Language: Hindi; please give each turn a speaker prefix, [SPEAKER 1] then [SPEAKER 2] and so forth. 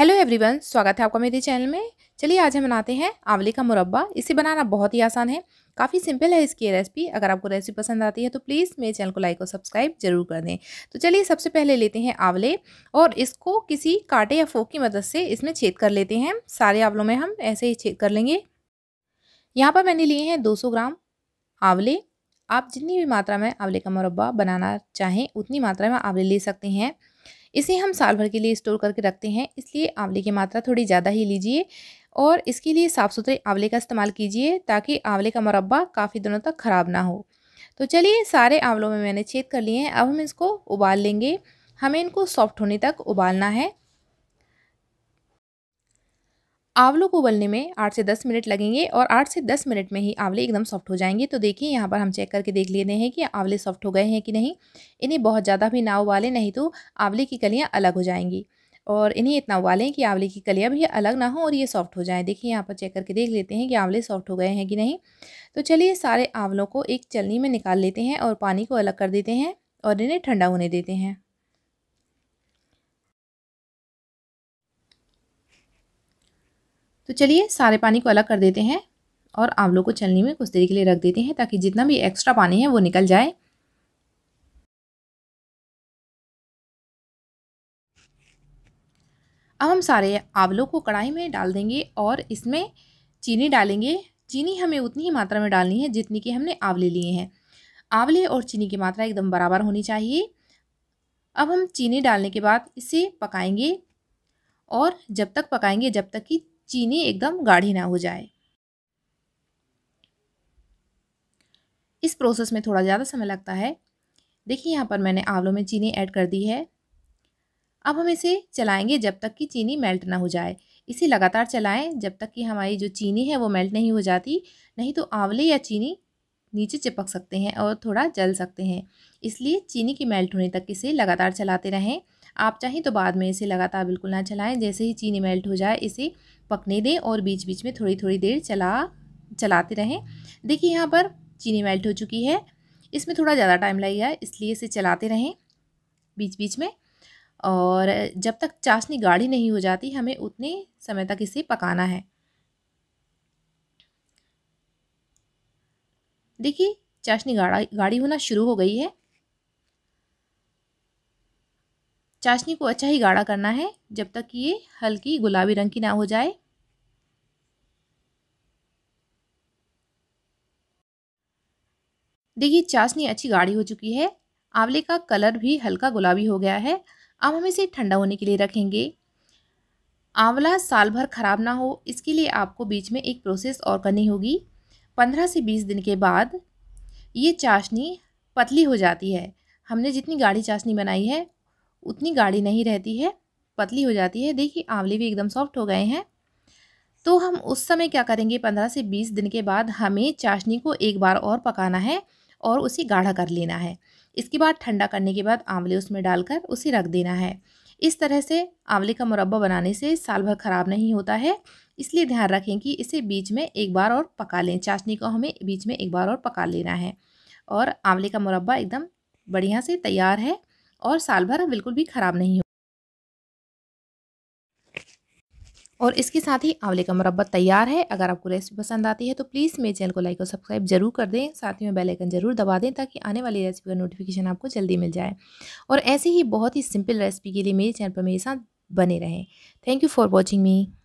[SPEAKER 1] हेलो एवरीवन स्वागत है आपका मेरे चैनल में चलिए आज हम बनाते हैं आंवले का मुरब्बा इसे बनाना बहुत ही आसान है काफ़ी सिंपल है इसकी रेसिपी अगर आपको रेसिपी पसंद आती है तो प्लीज़ मेरे चैनल को लाइक और सब्सक्राइब जरूर कर दें तो चलिए सबसे पहले लेते हैं आंवले और इसको किसी कांटे या फोक की मदद से इसमें छेद कर लेते हैं सारे आंवलों में हम ऐसे ही छेद कर लेंगे यहाँ पर मैंने लिए हैं दो ग्राम आंवले आप जितनी भी मात्रा में आंवले का मुरब्बा बनाना चाहें उतनी मात्रा में आंवले ले सकते हैं इसे हम साल भर के लिए स्टोर करके रखते हैं इसलिए आंवले की मात्रा थोड़ी ज़्यादा ही लीजिए और इसके लिए साफ़ सुथरे आंवले का इस्तेमाल कीजिए ताकि आंवले का मुरबा काफ़ी दिनों तक ख़राब ना हो तो चलिए सारे आंवलों में मैंने छेद कर लिए हैं अब हम इसको उबाल लेंगे हमें इनको सॉफ्ट होने तक उबालना है आंवलों को उबलने में आठ से दस मिनट लगेंगे और आठ से दस मिनट में ही आंवले एकदम सॉफ्ट हो जाएंगे तो देखिए यहाँ पर हम चेक करके देख लेते हैं कि आंवले सॉफ्ट हो गए हैं कि नहीं इन्हें बहुत ज़्यादा भी ना उबालें नहीं तो आंवले की कलियाँ अलग हो जाएंगी और इन्हें इतना उबालें कि आंवले की कलियाँ भी अलग ना हो और ये सॉफ्ट हो जाएँ देखिए यहाँ पर चेक करके देख लेते हैं कि आंवले सॉफ्ट हो गए हैं कि नहीं तो चलिए सारे आंवलों को एक चलनी में निकाल लेते हैं और पानी को अलग कर देते हैं और इन्हें ठंडा होने देते हैं तो चलिए सारे पानी को अलग कर देते हैं और आंवलों को छलनी में कुछ देर के लिए रख देते हैं ताकि जितना भी एक्स्ट्रा पानी है वो निकल जाए अब हम सारे आंवलों को कढ़ाई में डाल देंगे और इसमें चीनी डालेंगे चीनी हमें उतनी ही मात्रा में डालनी है जितनी की हमने आंवले लिए हैं आंवले और चीनी की मात्रा एकदम बराबर होनी चाहिए अब हम चीनी डालने के बाद इसे पकाएंगे और जब तक पकाएंगे जब तक कि चीनी एकदम गाढ़ी ना हो जाए इस प्रोसेस में थोड़ा ज़्यादा समय लगता है देखिए यहाँ पर मैंने आंवलों में चीनी ऐड कर दी है अब हम इसे चलाएंगे जब तक कि चीनी मेल्ट ना हो जाए इसे लगातार चलाएं जब तक कि हमारी जो चीनी है वो मेल्ट नहीं हो जाती नहीं तो आंवले या चीनी नीचे चिपक सकते हैं और थोड़ा जल सकते हैं इसलिए चीनी की मेल्ट होने तक इसे लगातार चलाते रहें आप चाहें तो बाद में इसे लगातार बिल्कुल ना चलाएं जैसे ही चीनी मेल्ट हो जाए इसे पकने दें और बीच बीच में थोड़ी थोड़ी देर चला चलाते रहें देखिए यहाँ पर चीनी मेल्ट हो चुकी है इसमें थोड़ा ज़्यादा टाइम लगेगा इसलिए इसे चलाते रहें बीच बीच में और जब तक चाशनी गाढ़ी नहीं हो जाती हमें उतने समय तक इसे पकाना है देखिए चाशनी गाढ़ा गाढ़ी होना शुरू हो गई है चाशनी को अच्छा ही गाढ़ा करना है जब तक कि ये हल्की गुलाबी रंग की ना हो जाए देखिए चाशनी अच्छी गाढ़ी हो चुकी है आंवले का कलर भी हल्का गुलाबी हो गया है अब हम इसे ठंडा होने के लिए रखेंगे आंवला साल भर ख़राब ना हो इसके लिए आपको बीच में एक प्रोसेस और करनी होगी पंद्रह से बीस दिन के बाद ये चाशनी पतली हो जाती है हमने जितनी गाढ़ी चाशनी बनाई है उतनी गाढ़ी नहीं रहती है पतली हो जाती है देखिए आंवले भी एकदम सॉफ्ट हो गए हैं तो हम उस समय क्या करेंगे पंद्रह से बीस दिन के बाद हमें चाशनी को एक बार और पकाना है और उसे गाढ़ा कर लेना है इसके बाद ठंडा करने के बाद आंवले उसमें डालकर उसे रख देना है इस तरह से आंवले का मुरब्बा बनाने से साल भर ख़राब नहीं होता है इसलिए ध्यान रखें कि इसे बीच में एक बार और पका लें चाशनी को हमें बीच में एक बार और पका लेना है और आंवले का मुरब्बा एकदम बढ़िया से तैयार है और साल भर बिल्कुल भी ख़राब नहीं हो और इसके साथ ही आंवले का मुरब्बा तैयार है अगर आपको रेसिपी पसंद आती है तो प्लीज़ मेरे चैनल को लाइक और सब्सक्राइब जरूर कर दें साथ ही में बेल आइकन जरूर दबा दें ताकि आने वाली रेसिपी का नोटिफिकेशन आपको जल्दी मिल जाए और ऐसे ही बहुत ही सिंपल रेसिपी के लिए मेरे चैनल पर मेरे साथ बने रहें thank you for watching me